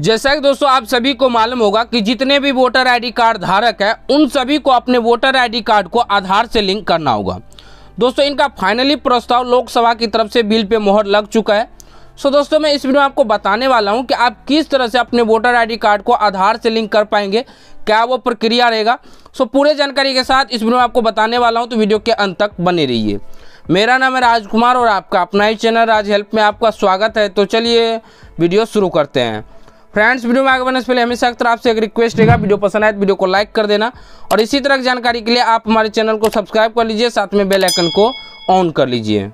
जैसा कि दोस्तों आप सभी को मालूम होगा कि जितने भी वोटर आईडी कार्ड धारक है उन सभी को अपने वोटर आईडी कार्ड को आधार से लिंक करना होगा दोस्तों इनका फाइनली प्रस्ताव लोकसभा की तरफ से बिल पे मोहर लग चुका है सो दोस्तों मैं इस वीडियो में आपको बताने वाला हूं कि आप किस तरह से अपने वोटर आई कार्ड को आधार से लिंक कर पाएंगे क्या वो प्रक्रिया रहेगा सो पूरे जानकारी के साथ इस वीडियो में आपको बताने वाला हूँ तो वीडियो के अंत तक बने रहिए मेरा नाम है राजकुमार और आपका अपना ही चैनल राज हेल्प में आपका स्वागत है तो चलिए वीडियो शुरू करते हैं फ्रेंड्स वीडियो में आगे बढ़ने से पहले हमेशा की तरफ एक रिक्वेस्ट रहेगा वीडियो पसंद आए तो वीडियो को लाइक कर देना और इसी तरह की जानकारी के लिए आप हमारे चैनल को सब्सक्राइब कर लीजिए साथ में बेल आइकन को ऑन कर लीजिए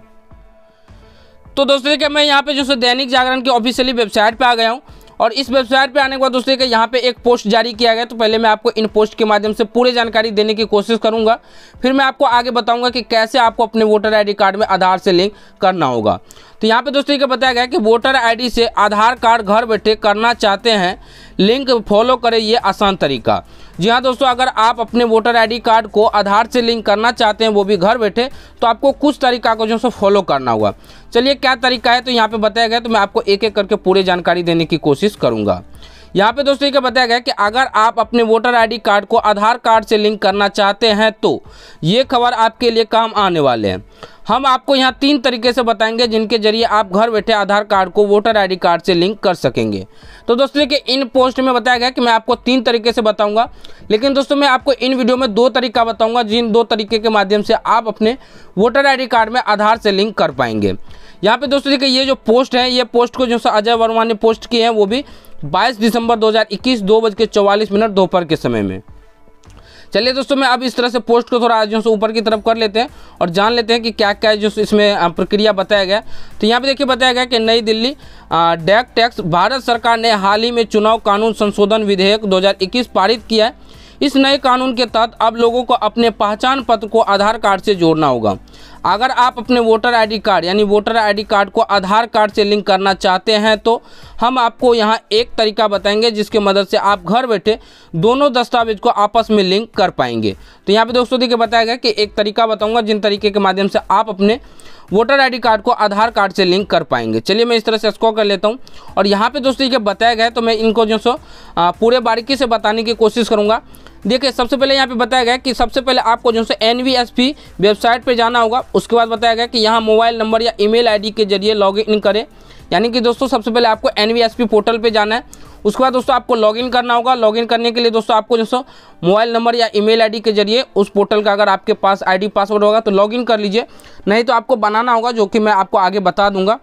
तो दोस्तों देखिए मैं यहाँ पे जो दैनिक जागरण की ऑफिशियली वेबसाइट पर आ गया हूँ और इस वेबसाइट पे आने के बाद दोस्तों के यहाँ पे एक पोस्ट जारी किया गया तो पहले मैं आपको इन पोस्ट के माध्यम से पूरी जानकारी देने की कोशिश करूंगा फिर मैं आपको आगे बताऊंगा कि कैसे आपको अपने वोटर आई कार्ड में आधार से लिंक करना होगा तो यहाँ पे दोस्तों ये बताया गया कि वोटर आई से आधार कार्ड घर बैठे करना चाहते हैं लिंक फॉलो करें ये आसान तरीका जी हाँ दोस्तों अगर आप अपने वोटर आईडी कार्ड को आधार से लिंक करना चाहते हैं वो भी घर बैठे तो आपको कुछ तरीका को जो है फॉलो करना होगा चलिए क्या तरीका है तो यहाँ पे बताया गया तो मैं आपको एक एक करके पूरी जानकारी देने की कोशिश करूँगा यहाँ पे दोस्तों ये बताया गया कि अगर आप अपने वोटर आईडी कार्ड को आधार कार्ड से लिंक करना चाहते हैं तो ये खबर आपके लिए काम आने वाले हैं हम आपको यहाँ तीन तरीके से बताएंगे जिनके जरिए आप घर बैठे आधार कार्ड को वोटर आईडी कार्ड से लिंक कर सकेंगे तो दोस्तों देखिए इन पोस्ट में बताया गया कि मैं आपको तीन तरीके से बताऊंगा लेकिन दोस्तों मैं आपको इन वीडियो में दो तरीका बताऊंगा जिन दो तरीके के माध्यम से आप अपने वोटर आई कार्ड में आधार से लिंक कर पाएंगे यहाँ पर दोस्तों देखिए ये जो पोस्ट है ये पोस्ट को जो अजय वर्मा ने पोस्ट की है वो भी बाईस दिसंबर दो बज के चौवालीस मिनट दोपहर के समय में चलिए दोस्तों मैं अब इस तरह से पोस्ट को थोड़ा जो ऊपर की तरफ कर लेते हैं और जान लेते हैं कि क्या क्या जो इसमें प्रक्रिया बताया गया तो यहाँ पे देखिए बताया गया कि नई दिल्ली डैक टैक्स भारत सरकार ने हाल ही में चुनाव कानून संशोधन विधेयक 2021 पारित किया है इस नए कानून के तहत अब लोगों को अपने पहचान पत्र को आधार कार्ड से जोड़ना होगा अगर आप अपने वोटर आईडी कार्ड यानी वोटर आईडी कार्ड को आधार कार्ड से लिंक करना चाहते हैं तो हम आपको यहाँ एक तरीका बताएंगे जिसके मदद से आप घर बैठे दोनों दस्तावेज को आपस में लिंक कर पाएंगे तो यहाँ पे दोस्तों देखिए बताया गया कि एक तरीका बताऊँगा जिन तरीके के माध्यम से आप अपने वोटर आईडी कार्ड को आधार कार्ड से लिंक कर पाएंगे चलिए मैं इस तरह से स्को कर लेता हूँ और यहाँ पे दोस्तों ये बताया गया है तो मैं इनको जो सो पूरे बारीकी से बताने की कोशिश करूँगा देखिए सबसे पहले यहाँ पे बताया गया कि सबसे पहले आपको जो है एन वेबसाइट पर जाना होगा उसके बाद बताया गया कि यहाँ मोबाइल नंबर या ईमेल आईडी के जरिए लॉगिन करें यानी कि दोस्तों सबसे पहले आपको एन पोर्टल पर जाना है उसके बाद दोस्तों आपको लॉगिन करना होगा लॉगिन करने के लिए दोस्तों आपको जो सो मोबाइल नंबर या ईमेल आईडी के जरिए उस पोर्टल का अगर आपके पास आईडी पासवर्ड होगा तो लॉगिन कर लीजिए नहीं तो आपको बनाना होगा जो कि मैं आपको आगे बता दूंगा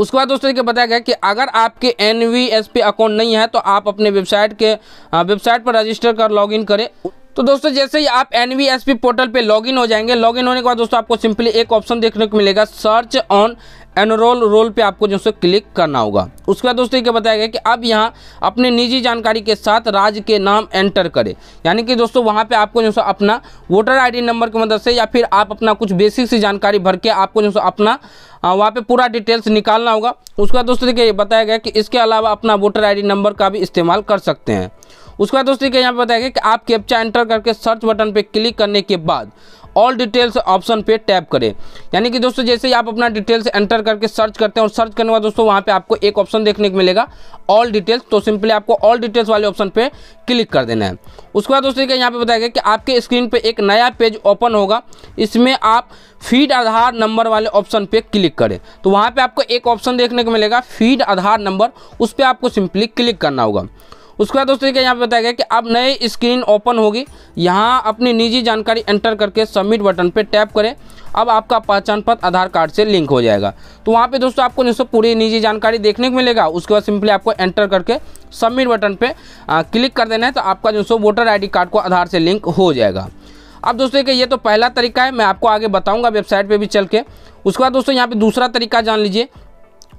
उसके बाद दोस्तों बताया गया कि अगर आपके एन अकाउंट नहीं है तो आप अपने वेबसाइट के वेबसाइट पर रजिस्टर कर लॉग करें तो दोस्तों जैसे ही आप एन पोर्टल पे लॉगिन हो जाएंगे लॉगिन होने के बाद दोस्तों आपको सिंपली एक ऑप्शन देखने को मिलेगा सर्च ऑन एनरोल रोल पे आपको जो क्लिक करना होगा उसके बाद दोस्तों ये बताया गया कि अब यहाँ अपने निजी जानकारी के साथ राज्य के नाम एंटर करें यानी कि दोस्तों वहाँ पे आपको जो अपना वोटर आईडी नंबर की मदद से या फिर आप अपना कुछ बेसिक सी जानकारी भर के आपको जो अपना वहाँ पे पूरा डिटेल्स निकालना होगा उसके बाद दोस्तों देखिए बताया गया कि इसके अलावा अपना वोटर आई नंबर का भी इस्तेमाल कर सकते हैं उसके बाद दोस्तों यहाँ पर बताएगा कि आप कैप्चा एंटर करके सर्च बटन पर क्लिक करने के बाद ऑल डिटेल्स ऑप्शन पे टैप करें यानी कि दोस्तों जैसे ही आप अपना डिटेल्स एंटर करके सर्च करते हैं और सर्च करने के बाद दोस्तों वहाँ पे आपको एक ऑप्शन देखने को मिलेगा ऑल डिटेल्स तो सिंपली आपको ऑल डिटेल्स वाले ऑप्शन पे क्लिक कर देना है उसके बाद दोस्तों यहाँ पे बताया गया कि आपके स्क्रीन पर एक नया पेज ओपन होगा इसमें आप फीड आधार नंबर वाले ऑप्शन पे क्लिक करें तो वहाँ पर आपको एक ऑप्शन देखने को मिलेगा फीड आधार नंबर उस पर आपको सिंपली क्लिक करना होगा उसके बाद दोस्तों यहाँ पे बताया गया कि अब नई स्क्रीन ओपन होगी यहाँ अपनी निजी जानकारी एंटर करके सबमिट बटन पर टैप करें अब आपका पहचान पत्र आधार कार्ड से लिंक हो जाएगा तो वहाँ पे दोस्तों आपको दोस्तों पूरी निजी जानकारी देखने को मिलेगा उसके बाद सिंपली आपको एंटर करके सबमिट बटन पे आ, क्लिक कर देना है तो आपका जो सो वोटर आईडी कार्ड को आधार से लिंक हो जाएगा अब दोस्तों देखिए ये तो पहला तरीका है मैं आपको आगे बताऊंगा वेबसाइट पे भी चल के उसके बाद दोस्तों यहाँ पे दूसरा तरीका जान लीजिए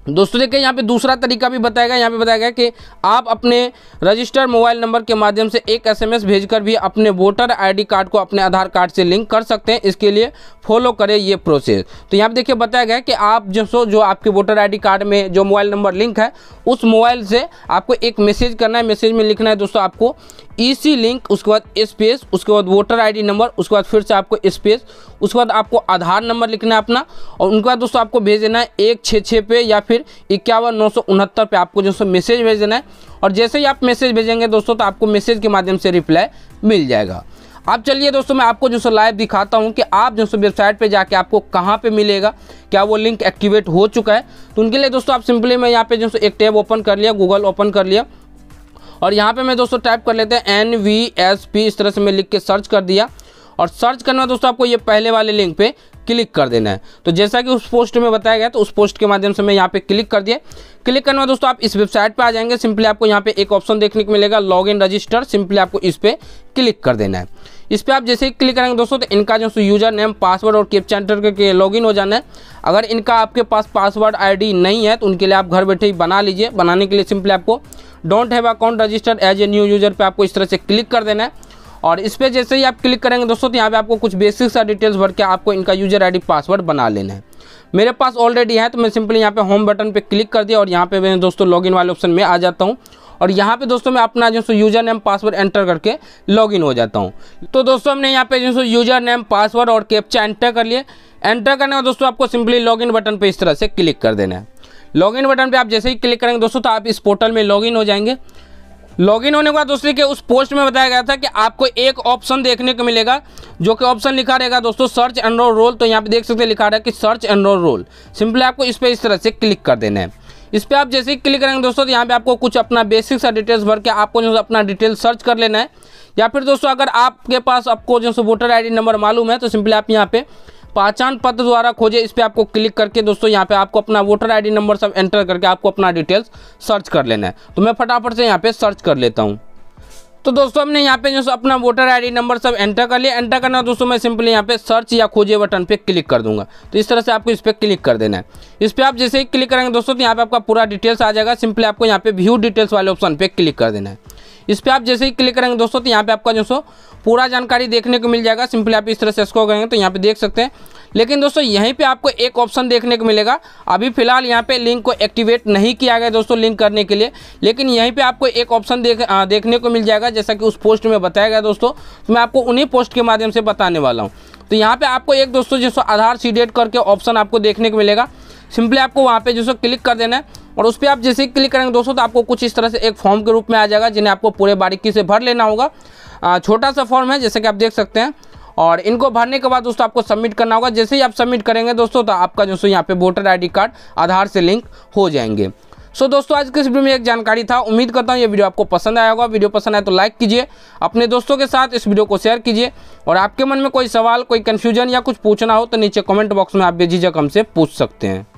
दोस्तों देखिए यहाँ पे दूसरा तरीका भी बताया गया यहाँ पे बताया गया कि आप अपने रजिस्टर्ड मोबाइल नंबर के माध्यम से एक एसएमएस भेजकर भी अपने वोटर आईडी कार्ड को अपने आधार कार्ड से लिंक कर सकते हैं इसके लिए फॉलो करें ये प्रोसेस तो यहाँ पे देखिए बताया गया कि आप जो सो जो आपके वोटर आई कार्ड में जो मोबाइल नंबर लिंक है उस मोबाइल से आपको एक मैसेज करना है मैसेज में लिखना है दोस्तों आपको ईसी लिंक उसके बाद स्पेस उसके बाद वोटर आईडी नंबर उसके बाद फिर से आपको स्पेस उसके बाद आपको आधार नंबर लिखना है अपना और उनके बाद दोस्तों आपको भेज देना है एक छः छः पे या फिर इक्यावन नौ सौ उनहत्तर पर आपको जो मैसेज भेज देना है और जैसे ही आप मैसेज भेजेंगे दोस्तों तो आपको मैसेज के माध्यम से रिप्लाई मिल जाएगा अब चलिए दोस्तों मैं आपको जो सो लाइव दिखाता हूँ कि आप जो सो वेबसाइट पे जाके आपको कहाँ पे मिलेगा क्या वो लिंक एक्टिवेट हो चुका है तो उनके लिए दोस्तों आप सिंपली मैं यहाँ पे जो सो एक टैब ओपन कर लिया गूगल ओपन कर लिया और यहाँ पर मैं दोस्तों टाइप कर लेते हैं एन वी एस पी इस तरह से मैं लिख के सर्च कर दिया और सर्च करना है दोस्तों आपको ये पहले वाले लिंक पे क्लिक कर देना है तो जैसा कि उस पोस्ट में बताया गया तो उस पोस्ट के माध्यम से मैं यहाँ पे क्लिक कर दिया क्लिक करना है दोस्तों आप इस वेबसाइट पे आ जाएंगे सिंपली आपको यहाँ पे एक ऑप्शन देखने को मिलेगा लॉग इन रजिस्टर सिंपली आपको इस पर क्लिक कर देना है इस पर आप जैसे ही क्लिक करेंगे दोस्तों तो इनका जो यूज़र नेम पासवर्ड और कैप एंटर करके लॉग हो जाना है अगर इनका आपके पास पासवर्ड आई नहीं है तो उनके लिए आप घर बैठे ही बना लीजिए बनाने के लिए सिंपली आपको don't have account register as a new user पे आपको इस तरह से क्लिक कर देना है और इस पर जैसे ही आप क्लिक करेंगे दोस्तों तो यहाँ पे आपको कुछ बेसिक सा डिटेल्स भर के आपको इनका यूजर आईडी पासवर्ड बना लेना है मेरे पास ऑलरेडी है तो मैं सिंपली यहाँ पे होम बटन पे क्लिक कर दिया और यहाँ पे मैं दोस्तों लॉगिन वाले ऑप्शन में आ जाता हूँ और यहाँ पे दोस्तों मैं अपना जो सो यूजर नेम पासवर्ड एंटर करके लॉगिन हो जाता हूँ तो दोस्तों हमने यहाँ पे जो सो यूजर नेम पासवर्ड और कैप्चा एंटर कर लिए एंटर करने का दोस्तों आपको सिंपली लॉगिन बटन पे इस तरह से क्लिक कर देना है लॉगिन बटन पे आप जैसे ही क्लिक करेंगे दोस्तों तो आप इस पोर्टल में लॉगिन हो जाएंगे लॉगिन होने के बाद दोस्तों के उस पोस्ट में बताया गया था कि आपको एक ऑप्शन देखने को मिलेगा जो कि ऑप्शन लिखा रहेगा दोस्तों सर्च एंड रोल तो यहाँ पे देख सकते हैं लिखा रहा है कि सर्च एंड रोल सिंपली आपको इस पर इस तरह से क्लिक कर देना है इस पर आप जैसे ही क्लिक करेंगे दोस्तों तो यहाँ पे आपको कुछ अपना बेसिक सा डिटेल्स भर के आपको जो अपना डिटेल सर्च कर लेना है या फिर दोस्तों अगर आपके पास आपको जो वोटर आई नंबर मालूम है तो सिंपली आप यहाँ पर पहचान पत्र द्वारा खोजे इस पर आपको क्लिक करके दोस्तों यहाँ पे आपको अपना वोटर आईडी नंबर सब एंटर करके आपको अपना डिटेल्स सर्च कर लेना है तो मैं फटाफट से यहाँ पे सर्च कर लेता हूँ तो दोस्तों हमने यहाँ पे जो अपना वोटर आईडी नंबर सब एंटर कर लिया एंटर करना दोस्तों मैं सिंपली यहाँ पे सर्च या खोजे बटन पे क्लिक कर दूंगा तो इस तरह से आपको इस पर क्लिक कर देना है इस पर आप जैसे ही क्लिक करेंगे दोस्तों तो यहाँ पे आपका पूरा डिटेल्स आ जाएगा सिंपली आपको यहाँ पे व्यू डिटेल्स वाले ऑप्शन पे क्लिक कर देना है इस पर आप जैसे ही क्लिक करेंगे दोस्तों तो यहाँ पे आपका जो सो पूरा जानकारी देखने को मिल जाएगा सिंपली आप इस तरह से इसको करेंगे तो यहाँ पे देख सकते हैं लेकिन दोस्तों यहीं पे आपको एक ऑप्शन देखने को मिलेगा अभी फिलहाल यहाँ पे लिंक को एक्टिवेट नहीं किया गया दोस्तों लिंक करने के लिए लेकिन यहीं पे आपको एक ऑप्शन देख आ, देखने को मिल जाएगा जैसा कि उस पोस्ट में बताया गया दोस्तों तो मैं आपको उन्हीं पोस्ट के माध्यम से बताने वाला हूँ तो यहाँ पर आपको एक दोस्तों जैसे आधार सीडेट करके ऑप्शन आपको देखने को मिलेगा सिंपली आपको वहाँ पे जो क्लिक कर देना है और उस पर आप जैसे ही क्लिक करेंगे दोस्तों तो आपको कुछ इस तरह से एक फॉर्म के रूप में आ जाएगा जिन्हें आपको पूरे बारीकी से भर लेना होगा छोटा सा फॉर्म है जैसे कि आप देख सकते हैं और इनको भरने के बाद दोस्तों आपको सबमिट करना होगा जैसे ही आप सबमिट करेंगे दोस्तों तो आपका जो सो यहाँ पे वोटर आई कार्ड आधार से लिंक हो जाएंगे सो so, दोस्तों आज के इस वीडियो में एक जानकारी था उम्मीद करता हूँ ये वीडियो आपको पसंद आया होगा वीडियो पसंद आए तो लाइक कीजिए अपने दोस्तों के साथ इस वीडियो को शेयर कीजिए और आपके मन में कोई सवाल कोई कन्फ्यूजन या कुछ पूछना हो तो नीचे कमेंट बॉक्स में आप बेझिझक हमसे पूछ सकते हैं